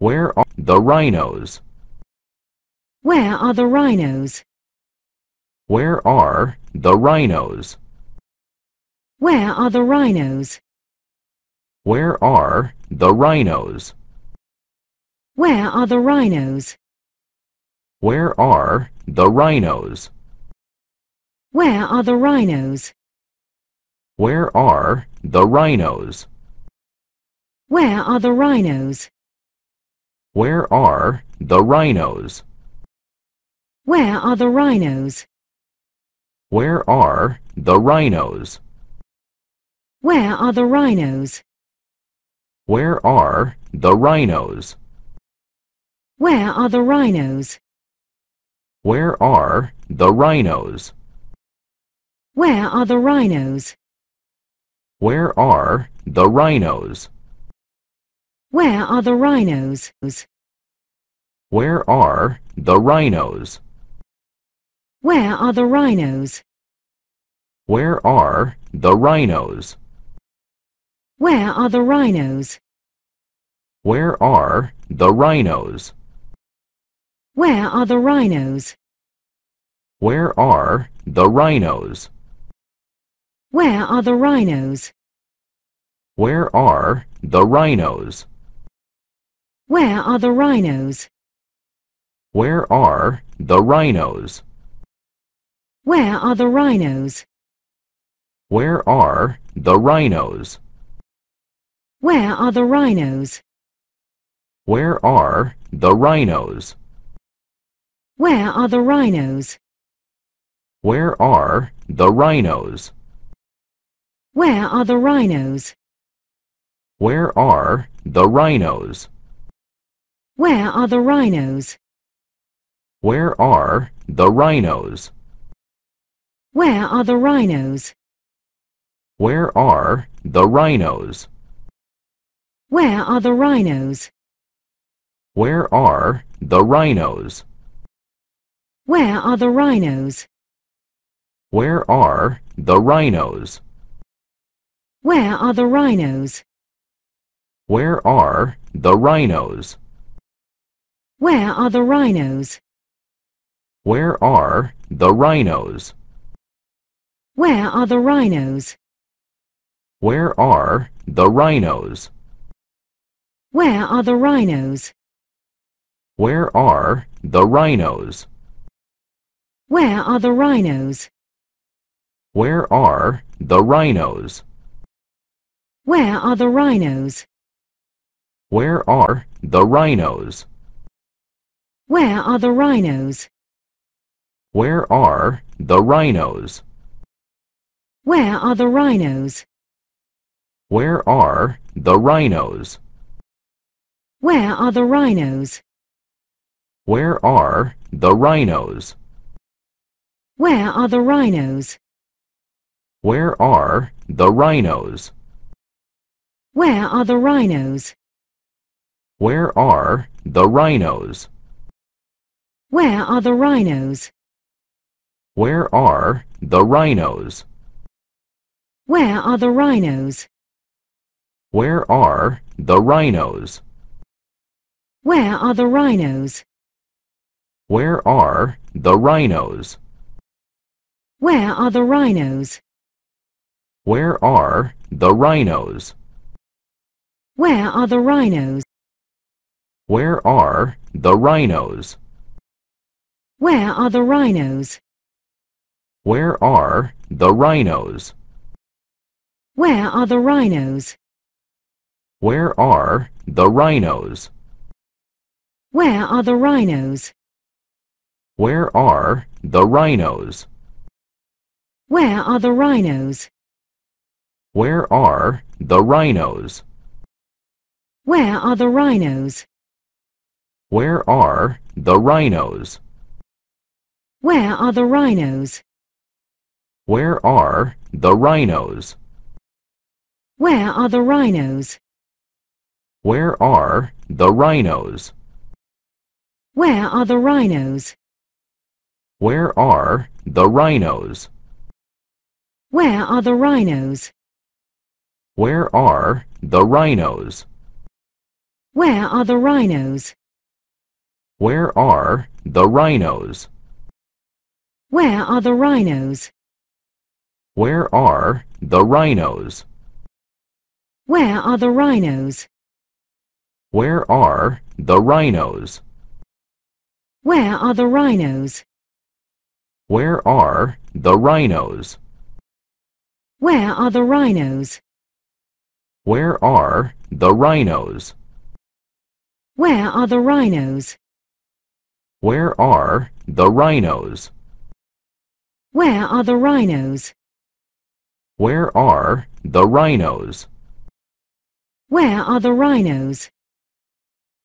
Where are the rhinos? Where are the rhinos? Where are the rhinos? Where are the rhinos? Where are the rhinos? Where are the rhinos? Where are the rhinos? Where are the rhinos? Where are the rhinos? Where are the rhinos? Where are the rhinos? Where are the rhinos? Where are the rhinos? Where are the rhinos? Where are the rhinos? Where are the rhinos? Where are the rhinos? Where are the rhinos? Where are the rhinos? Where are the rhinos? Where are the rhinos? Where are the rhinos? Where are the rhinos? Where are the rhinos? Where are the rhinos? Where are the rhinos? Where are the rhinos? Where are the rhinos? Where are the rhinos? Where are the rhinos? Where are the rhinos? Where are the rhinos? Where are the rhinos? Where are the rhinos? Where are the rhinos? Where are the rhinos? Where are the rhinos? Where are the rhinos? Where are the rhinos? Where are the rhinos? Where are the rhinos? Where are the rhinos? Where are the rhinos? Where are the rhinos? Where are the rhinos? Where are the rhinos? Where are the rhinos? Where are the rhinos? Where are the rhinos? Where are the rhinos? Where are the rhinos? Where are the rhinos? Where are the rhinos? Where are the rhinos? Where are the rhinos? Where are the rhinos? Where are the rhinos? Where are the rhinos? Where are the rhinos? Where are the rhinos? Where are the rhinos? Where are the rhinos? Where are the rhinos? Where are the rhinos? Where are the rhinos? Where are the rhinos? Where are the rhinos? Where are the rhinos? Where are the rhinos? Where are the rhinos? Where are the rhinos? Where are the rhinos? Where are the rhinos? Where are the rhinos? Where are the rhinos? Where are the rhinos? Where are the rhinos? Where are the rhinos? Where are the rhinos? Where are the rhinos? Where are the rhinos? Where are the rhinos? Where are the rhinos? Where are the rhinos? Where are the rhinos? Where are the rhinos? Where are the rhinos? Where are the rhinos? Where are the rhinos? Where are the rhinos? Where are the rhinos? Where are the rhinos? Where are the rhinos? Where are the rhinos? Where are the rhinos? Where are the rhinos? Where are the rhinos? Where are the rhinos? Where are the rhinos? Where are the rhinos? Where are the rhinos? Where are the rhinos? Where are the rhinos? Where are the rhinos? Where are the rhinos? Where are the rhinos? Where are the rhinos? Where are the rhinos? Where are the rhinos? Where are the rhinos? Where are the rhinos? Where are the rhinos?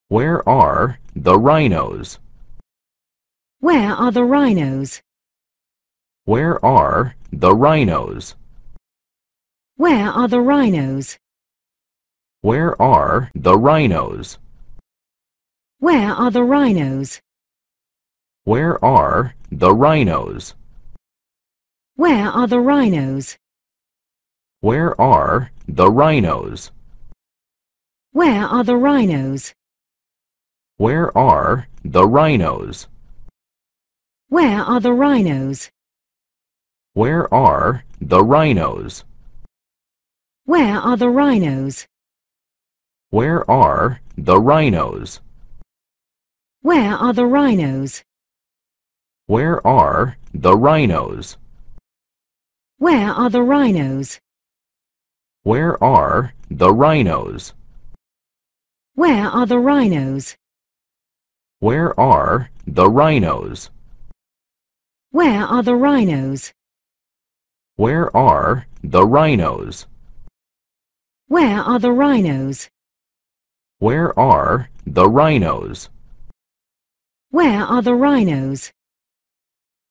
Where are the rhinos? Where are the rhinos? Where are the rhinos? Where are the rhinos? Where are the rhinos? Where are the rhinos? Where are the rhinos? where are the rhinos? Where are the rhinos? Where are the rhinos? Where are the rhinos? Where are the rhinos? Where are the rhinos? Where are the rhinos? Where are the rhinos? Where are the rhinos? Where are the rhinos? where are the rhinos? Where are the rhinos? Where are the rhinos? Where are the rhinos? Where are the rhinos? Where are the rhinos? Where are the rhinos? Where are the rhinos? Where are the rhinos?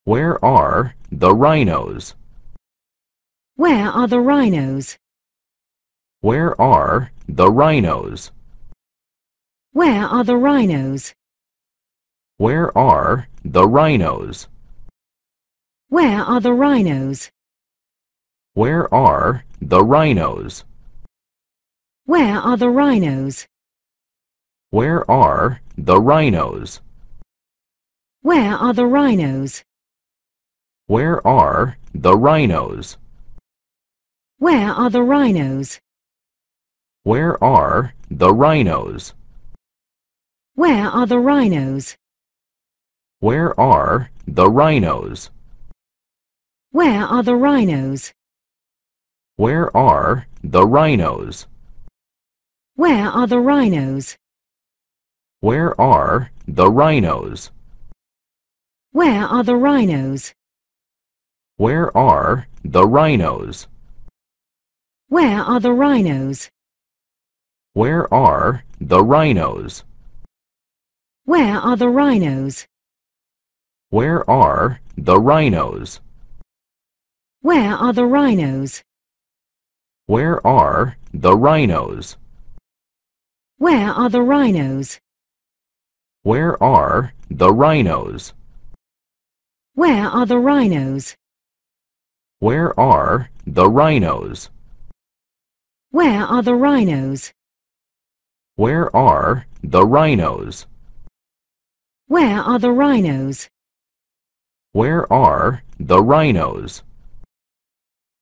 Where are the rhinos? Where are the rhinos? Where are the rhinos? Where are the rhinos? Where are the rhinos? Where are the rhinos? Where are the rhinos? Where are the rhinos? Where are the rhinos? Where are the rhinos? Where are the rhinos? Where are the rhinos? Where are the rhinos? Where are the rhinos? Where are the rhinos? Where are the rhinos? Where are the rhinos? Where are the rhinos? Where are the rhinos? Where are the rhinos? Where are the rhinos? Where are the rhinos? Where are the rhinos? Where are the rhinos? Where are the rhinos? Where are the rhinos? Where are the rhinos? Where are the rhinos? Where are the rhinos? Where are the rhinos? Where are the rhinos? Where are the rhinos? Where are the rhinos? Where are the rhinos? Where are the rhinos?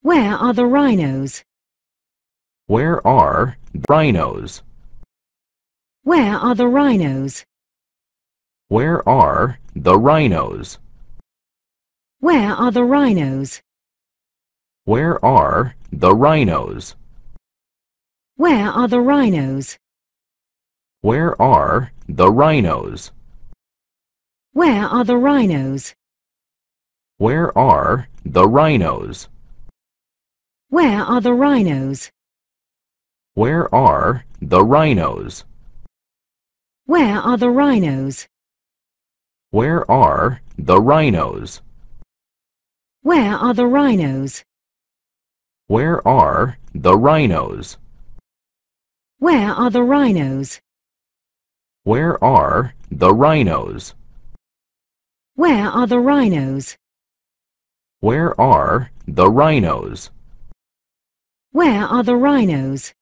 Where are the rhinos? Where are the rhinos? Where are the rhinos? Where are the rhinos? Where are the rhinos? Where are the rhinos? Where are the rhinos? Where are the rhinos? Where are the rhinos? Where are the rhinos? Where are the rhinos? Where are the rhinos? Where are the rhinos? Where are the rhinos? Where are the rhinos? Where are the rhinos? Where are the rhinos? Where are the rhinos? Where are the rhinos? Where are the rhinos? Where are the rhinos?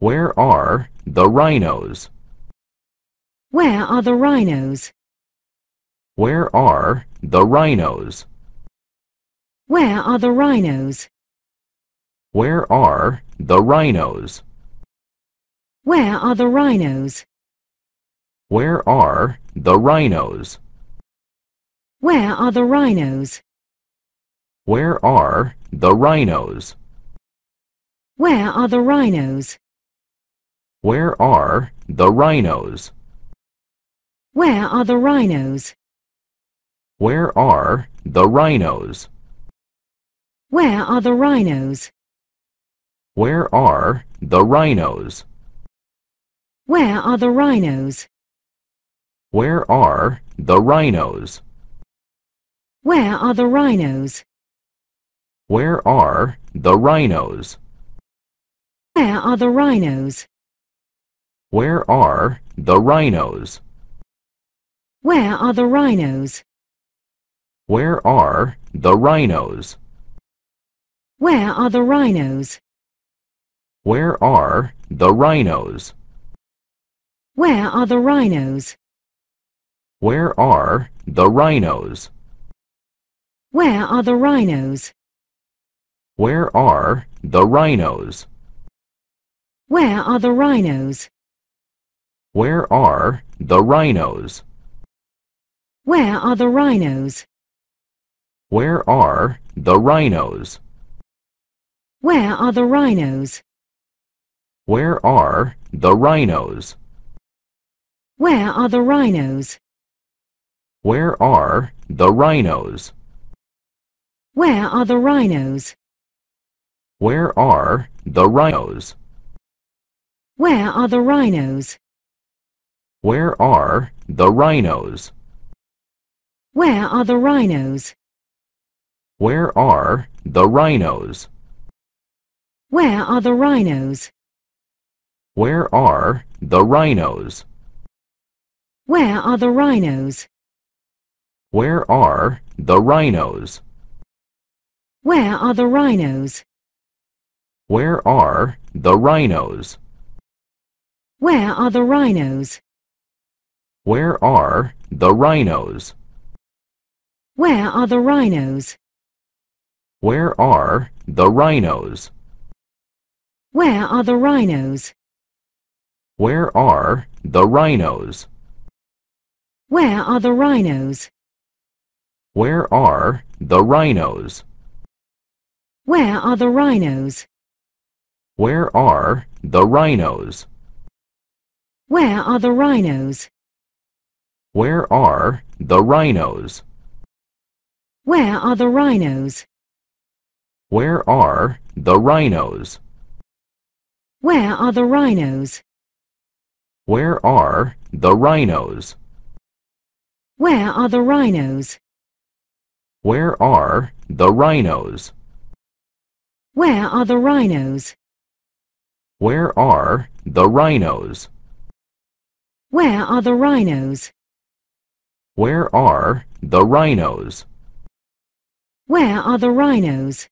Where are the rhinos? Where are the rhinos? Where are the rhinos? Where are the rhinos? Where are the rhinos? Where are the rhinos? Where are the rhinos? Where are the rhinos? Where are the rhinos? Where are the rhinos? Where are the rhinos? Where are the rhinos? Where are the rhinos? Where are the rhinos? Where are the rhinos? Where are the rhinos? Where are the rhinos? Where are the rhinos? Where are the rhinos? Where are the rhinos? Where are the rhinos? Where are the rhinos? Where are the rhinos? Where are the rhinos? Where are the rhinos? Where are the rhinos? Where are the rhinos? Where are the rhinos? Where are the rhinos? Where are the rhinos? Where are the rhinos? Where are the rhinos? Where are the rhinos? Where are the rhinos? Where are the rhinos? Where are the rhinos? Where are the rhinos? Where are the rhinos? Where are the rhinos? Where are the rhinos? Where are the rhinos? Where are the rhinos? Where are the rhinos? Where are the rhinos? Where are the rhinos? Where are the rhinos? Where are the rhinos? Where are the rhinos? Where are the rhinos? Where are the rhinos? Where are the rhinos? Where are the rhinos? Where are the rhinos? Where are the rhinos? Where are the rhinos? where are the rhinos? Where are the rhinos? Where are the rhinos? Where are the rhinos? Where are the rhinos? Where are the rhinos? Where are the rhinos? Where are the rhinos? Where are the rhinos? Where are the rhinos? Where are the rhinos? Where are the rhinos? Where are the rhinos? Where are the rhinos? Where are the rhinos? Where are the rhinos? Where are the rhinos?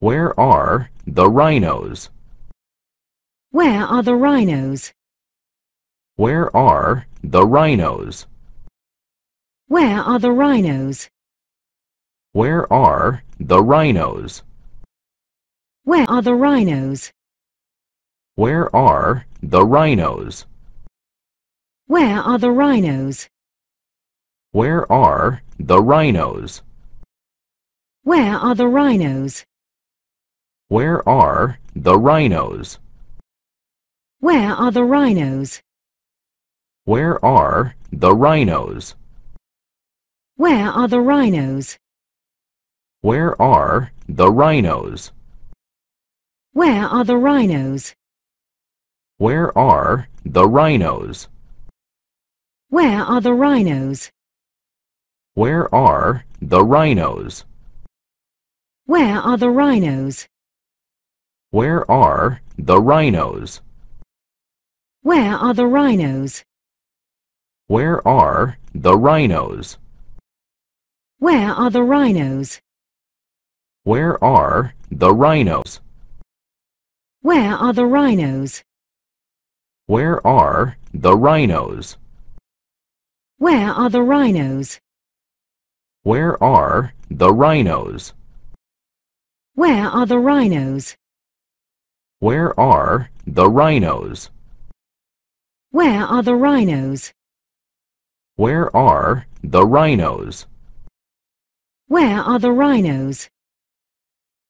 Where are the rhinos? Where are the rhinos? Where are the rhinos? where are the rhinos? Where are the rhinos? Where are the rhinos? Where are the rhinos? Where are the rhinos? Where are the rhinos? Where are the rhinos? Where are the rhinos? Where are the rhinos? Where are the rhinos? Where are the rhinos? Where are the rhinos? Where are the rhinos? Where are the rhinos? Where are the rhinos? Where are the rhinos? Where are the rhinos? Where are the rhinos? Where are the rhinos? Where are the rhinos? Where are the rhinos? Where are the rhinos? Where are the rhinos? Where are the rhinos? Where are the rhinos? Where are the rhinos? Where are the rhinos? Where are the rhinos? Where are the rhinos? Where are the rhinos? where are the rhinos